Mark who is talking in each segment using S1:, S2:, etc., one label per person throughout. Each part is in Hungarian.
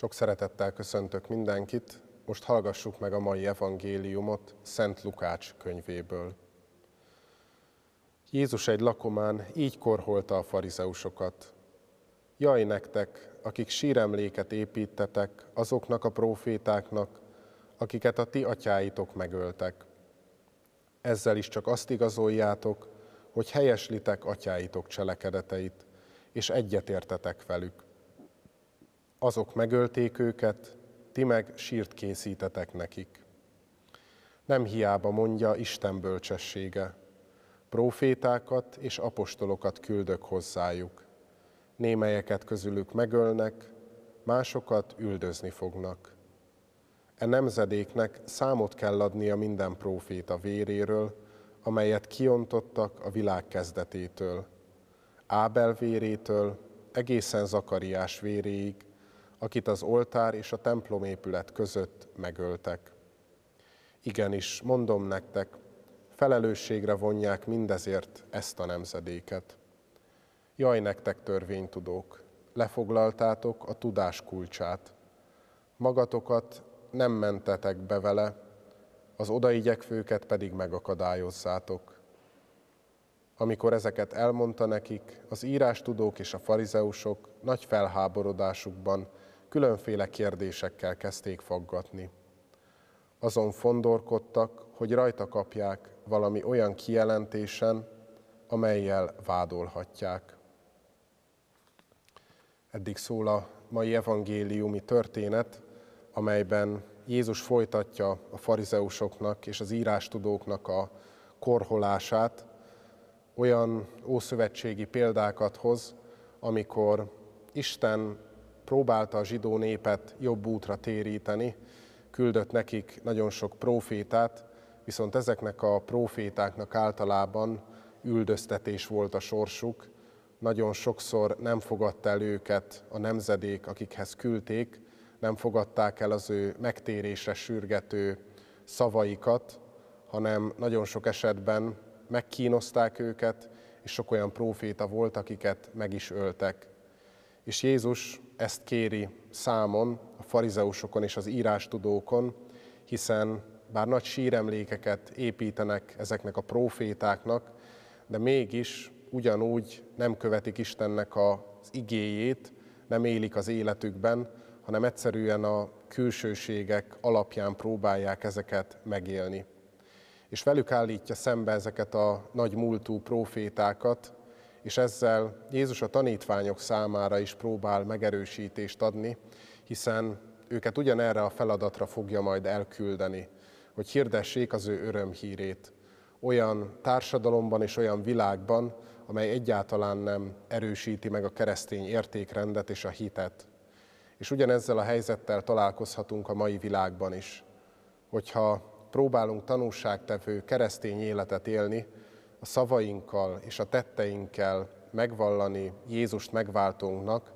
S1: Sok szeretettel köszöntök mindenkit, most hallgassuk meg a mai evangéliumot Szent Lukács könyvéből. Jézus egy lakomán így korholta a farizeusokat. Jaj nektek, akik síremléket építetek azoknak a prófétáknak, akiket a ti atyáitok megöltek. Ezzel is csak azt igazoljátok, hogy helyeslitek atyáitok cselekedeteit, és egyetértetek velük azok megölték őket, ti meg sírt készítetek nekik. Nem hiába mondja Isten bölcsessége. Profétákat és apostolokat küldök hozzájuk. Némelyeket közülük megölnek, másokat üldözni fognak. E nemzedéknek számot kell adnia minden próféta véréről, amelyet kiontottak a világ kezdetétől. Ábel vérétől egészen Zakariás véréig, akit az oltár és a templom épület között megöltek. Igenis, mondom nektek, felelősségre vonják mindezért ezt a nemzedéket. Jaj nektek törvénytudók, lefoglaltátok a tudás kulcsát. Magatokat nem mentetek be vele, az odaigyekvőket pedig megakadályozzátok. Amikor ezeket elmondta nekik, az írástudók és a farizeusok nagy felháborodásukban különféle kérdésekkel kezdték faggatni. Azon fondorkodtak, hogy rajta kapják valami olyan kijelentésen, amelyel vádolhatják. Eddig szól a mai evangéliumi történet, amelyben Jézus folytatja a farizeusoknak és az írástudóknak a korholását, olyan ószövetségi példákat hoz, amikor Isten próbálta a zsidó népet jobb útra téríteni, küldött nekik nagyon sok profétát, viszont ezeknek a profétáknak általában üldöztetés volt a sorsuk, nagyon sokszor nem fogadta el őket a nemzedék, akikhez küldték, nem fogadták el az ő megtérésre sürgető szavaikat, hanem nagyon sok esetben megkínozták őket, és sok olyan próféta volt, akiket meg is öltek. És Jézus ezt kéri számon, a farizeusokon és az írástudókon, hiszen bár nagy síremlékeket építenek ezeknek a prófétáknak, de mégis ugyanúgy nem követik Istennek az igéjét, nem élik az életükben, hanem egyszerűen a külsőségek alapján próbálják ezeket megélni és velük állítja szembe ezeket a nagy múltú profétákat, és ezzel Jézus a tanítványok számára is próbál megerősítést adni, hiszen őket ugyanerre a feladatra fogja majd elküldeni, hogy hirdessék az ő örömhírét olyan társadalomban és olyan világban, amely egyáltalán nem erősíti meg a keresztény értékrendet és a hitet. És ugyanezzel a helyzettel találkozhatunk a mai világban is. Hogyha próbálunk tanúságtevő keresztény életet élni, a szavainkkal és a tetteinkkel megvallani Jézust megváltónknak,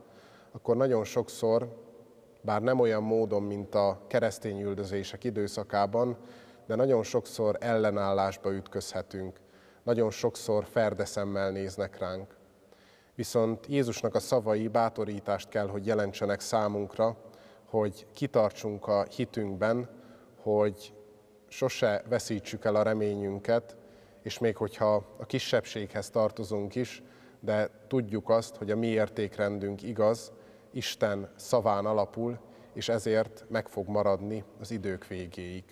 S1: akkor nagyon sokszor, bár nem olyan módon, mint a keresztény üldözések időszakában, de nagyon sokszor ellenállásba ütközhetünk, nagyon sokszor ferdeszemmel néznek ránk. Viszont Jézusnak a szavai bátorítást kell, hogy jelentsenek számunkra, hogy kitartsunk a hitünkben, hogy sose veszítsük el a reményünket, és még hogyha a kisebbséghez tartozunk is, de tudjuk azt, hogy a mi értékrendünk igaz, Isten szaván alapul, és ezért meg fog maradni az idők végéig.